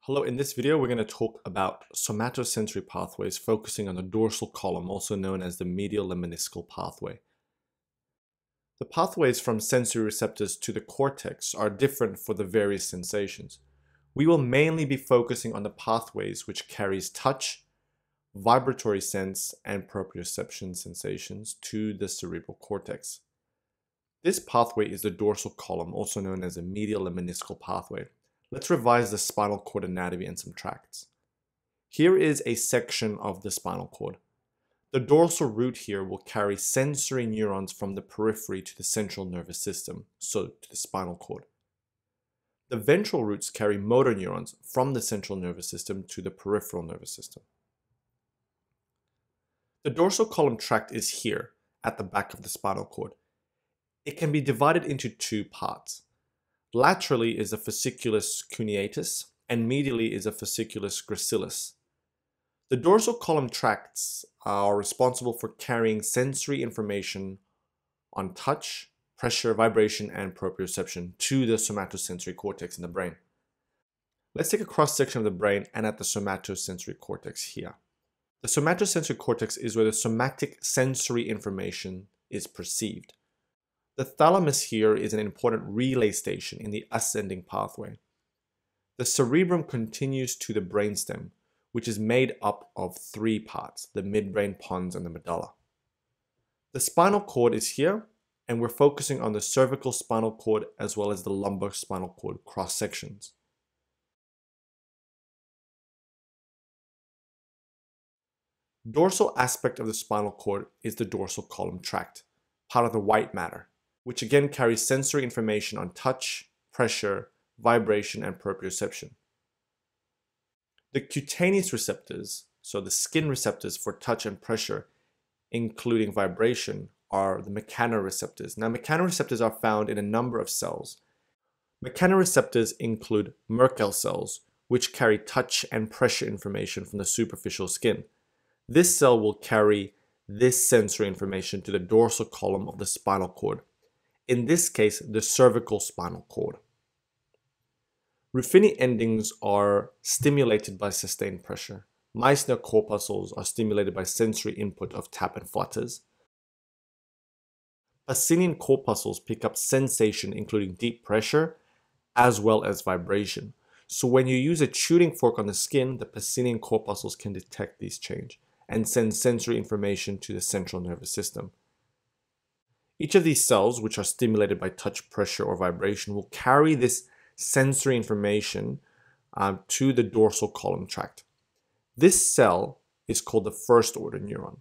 Hello, in this video we're going to talk about somatosensory pathways focusing on the dorsal column, also known as the medial and meniscal pathway. The pathways from sensory receptors to the cortex are different for the various sensations. We will mainly be focusing on the pathways which carries touch, vibratory sense, and proprioception sensations to the cerebral cortex. This pathway is the dorsal column, also known as the medial and meniscal pathway. Let's revise the spinal cord anatomy and some tracts. Here is a section of the spinal cord. The dorsal root here will carry sensory neurons from the periphery to the central nervous system, so to the spinal cord. The ventral roots carry motor neurons from the central nervous system to the peripheral nervous system. The dorsal column tract is here, at the back of the spinal cord. It can be divided into two parts. Laterally is a fasciculus cuneatus, and medially is a fasciculus gracilis. The dorsal column tracts are responsible for carrying sensory information on touch, pressure, vibration, and proprioception to the somatosensory cortex in the brain. Let's take a cross section of the brain and at the somatosensory cortex here. The somatosensory cortex is where the somatic sensory information is perceived. The thalamus here is an important relay station in the ascending pathway. The cerebrum continues to the brainstem, which is made up of three parts, the midbrain, pons, and the medulla. The spinal cord is here, and we're focusing on the cervical spinal cord as well as the lumbar spinal cord cross sections. Dorsal aspect of the spinal cord is the dorsal column tract, part of the white matter which again carries sensory information on touch, pressure, vibration, and proprioception. The cutaneous receptors, so the skin receptors for touch and pressure, including vibration, are the mechanoreceptors. Now, mechanoreceptors are found in a number of cells. Mechanoreceptors include Merkel cells, which carry touch and pressure information from the superficial skin. This cell will carry this sensory information to the dorsal column of the spinal cord, in this case, the cervical spinal cord. Ruffini endings are stimulated by sustained pressure. Meissner corpuscles are stimulated by sensory input of tap and flutters. Pacinian corpuscles pick up sensation, including deep pressure, as well as vibration. So when you use a shooting fork on the skin, the Pacinian corpuscles can detect these change and send sensory information to the central nervous system. Each of these cells, which are stimulated by touch, pressure, or vibration, will carry this sensory information um, to the dorsal column tract. This cell is called the first order neuron.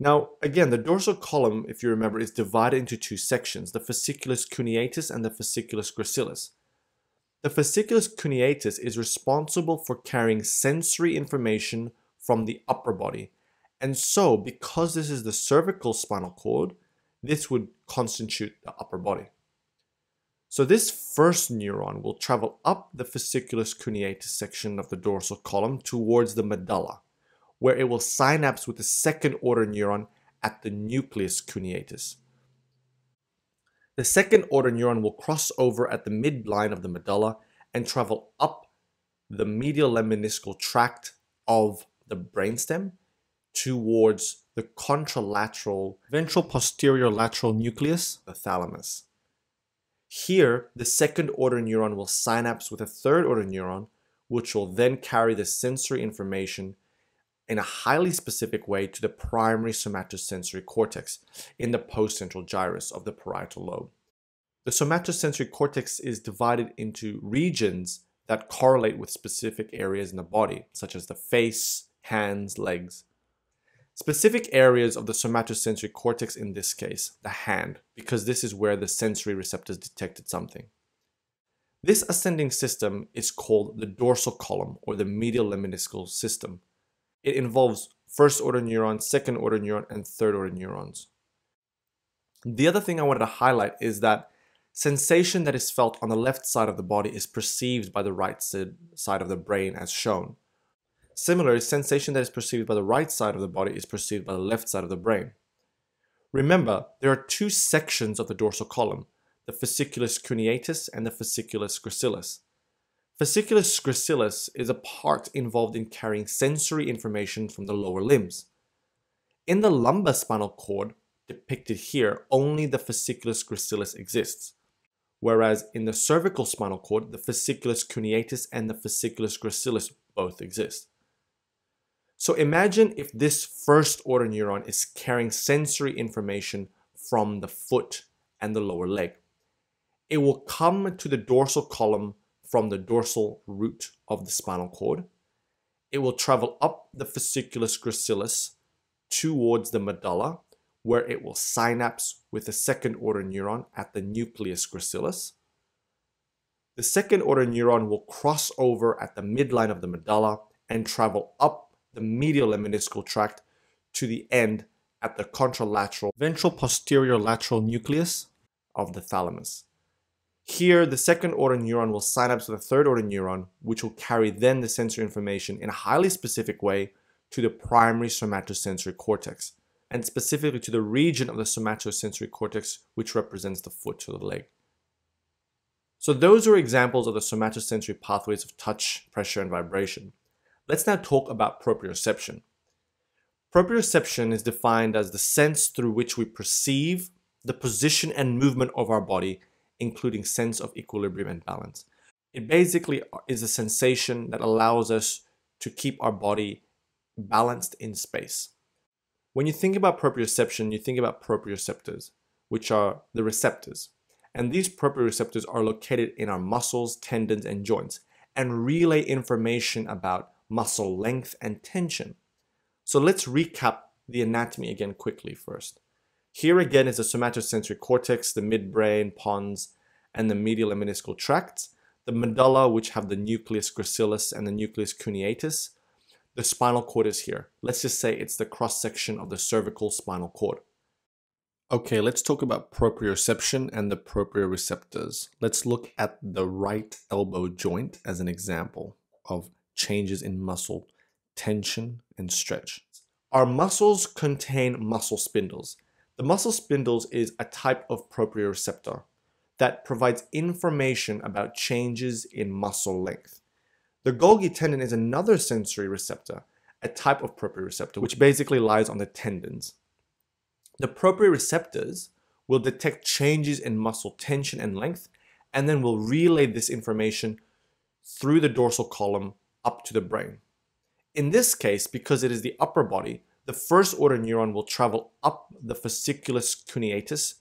Now, again, the dorsal column, if you remember, is divided into two sections, the fasciculus cuneatus and the fasciculus gracilis. The fasciculus cuneatus is responsible for carrying sensory information from the upper body. And so, because this is the cervical spinal cord, this would constitute the upper body. So this first neuron will travel up the fasciculus cuneatus section of the dorsal column towards the medulla, where it will synapse with the second order neuron at the nucleus cuneatus. The second order neuron will cross over at the midline of the medulla and travel up the medial lemniscal tract of the brainstem towards the contralateral ventral posterior lateral nucleus, the thalamus. Here, the second order neuron will synapse with a third order neuron, which will then carry the sensory information in a highly specific way to the primary somatosensory cortex in the postcentral gyrus of the parietal lobe. The somatosensory cortex is divided into regions that correlate with specific areas in the body, such as the face, hands, legs, specific areas of the somatosensory cortex in this case, the hand, because this is where the sensory receptors detected something. This ascending system is called the dorsal column or the medial lemniscal system. It involves first order neurons, second order neuron, and third order neurons. The other thing I wanted to highlight is that sensation that is felt on the left side of the body is perceived by the right side of the brain as shown. Similarly, sensation that is perceived by the right side of the body is perceived by the left side of the brain. Remember, there are two sections of the dorsal column, the fasciculus cuneatus and the fasciculus gracilis. Fasciculus gracilis is a part involved in carrying sensory information from the lower limbs. In the lumbar spinal cord, depicted here, only the fasciculus gracilis exists, whereas in the cervical spinal cord, the fasciculus cuneatus and the fasciculus gracilis both exist. So imagine if this first order neuron is carrying sensory information from the foot and the lower leg. It will come to the dorsal column from the dorsal root of the spinal cord. It will travel up the fasciculus gracilis towards the medulla, where it will synapse with the second order neuron at the nucleus gracilis. The second order neuron will cross over at the midline of the medulla and travel up the medial and tract to the end at the contralateral ventral posterior lateral nucleus of the thalamus. Here, the second order neuron will synapse with the third order neuron, which will carry then the sensory information in a highly specific way to the primary somatosensory cortex, and specifically to the region of the somatosensory cortex, which represents the foot to the leg. So those are examples of the somatosensory pathways of touch, pressure, and vibration let's now talk about proprioception. Proprioception is defined as the sense through which we perceive the position and movement of our body, including sense of equilibrium and balance. It basically is a sensation that allows us to keep our body balanced in space. When you think about proprioception, you think about proprioceptors, which are the receptors. And these proprioceptors are located in our muscles, tendons, and joints and relay information about muscle length and tension. So let's recap the anatomy again quickly first. Here again is the somatosensory cortex, the midbrain, pons, and the medial and meniscal tracts, the medulla, which have the nucleus gracilis and the nucleus cuneatus. The spinal cord is here. Let's just say it's the cross section of the cervical spinal cord. Okay, let's talk about proprioception and the proprioceptors. Let's look at the right elbow joint as an example of changes in muscle tension and stretch. Our muscles contain muscle spindles. The muscle spindles is a type of proprioceptor that provides information about changes in muscle length. The Golgi tendon is another sensory receptor, a type of proprioceptor, which basically lies on the tendons. The proprioceptors will detect changes in muscle tension and length, and then will relay this information through the dorsal column up to the brain. In this case, because it is the upper body, the first order neuron will travel up the fasciculus cuneatus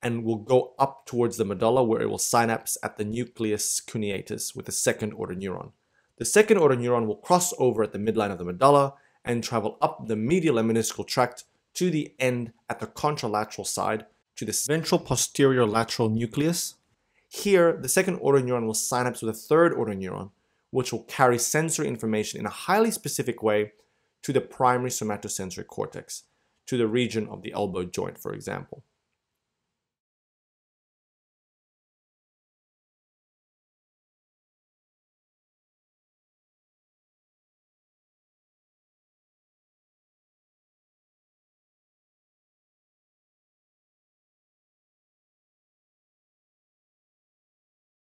and will go up towards the medulla where it will synapse at the nucleus cuneatus with the second order neuron. The second order neuron will cross over at the midline of the medulla and travel up the medial and meniscal tract to the end at the contralateral side to the ventral posterior lateral nucleus. Here, the second order neuron will synapse with a third order neuron which will carry sensory information in a highly specific way to the primary somatosensory cortex, to the region of the elbow joint, for example.